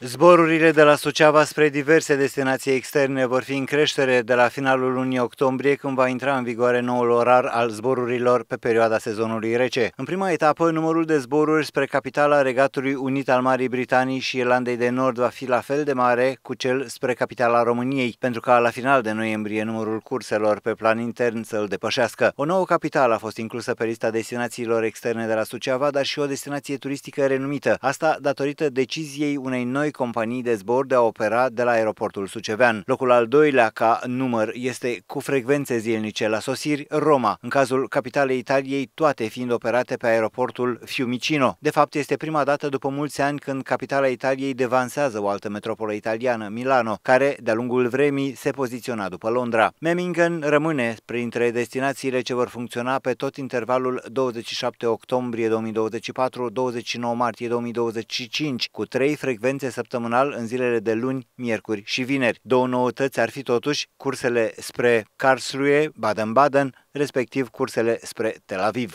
Zborurile de la Suceava spre diverse destinații externe vor fi în creștere de la finalul lunii octombrie, când va intra în vigoare noul orar al zborurilor pe perioada sezonului rece. În prima etapă, numărul de zboruri spre capitala Regatului Unit al Marii Britanii și Irlandei de Nord va fi la fel de mare cu cel spre capitala României, pentru ca la final de noiembrie numărul curselor pe plan intern să îl depășească. O nouă capitală a fost inclusă pe lista destinațiilor externe de la Suceava, dar și o destinație turistică renumită, asta datorită deciziei unei noi noi companii de zbor de a opera de la aeroportul sucevean. Locul al doilea ca număr este cu frecvențe zilnice la sosiri Roma, în cazul capitalei Italiei toate fiind operate pe aeroportul Fiumicino. De fapt, este prima dată după mulți ani când capitala Italiei devansează o altă metropolă italiană, Milano, care, de-a lungul vremii, se poziționa după Londra. Memmingen rămâne printre destinațiile ce vor funcționa pe tot intervalul 27 octombrie 2024-29 martie 2025, cu trei frecvențe săptămânal în zilele de luni, miercuri și vineri. Două noutăți ar fi totuși cursele spre Karlsruhe, Baden-Baden, respectiv cursele spre Tel Aviv.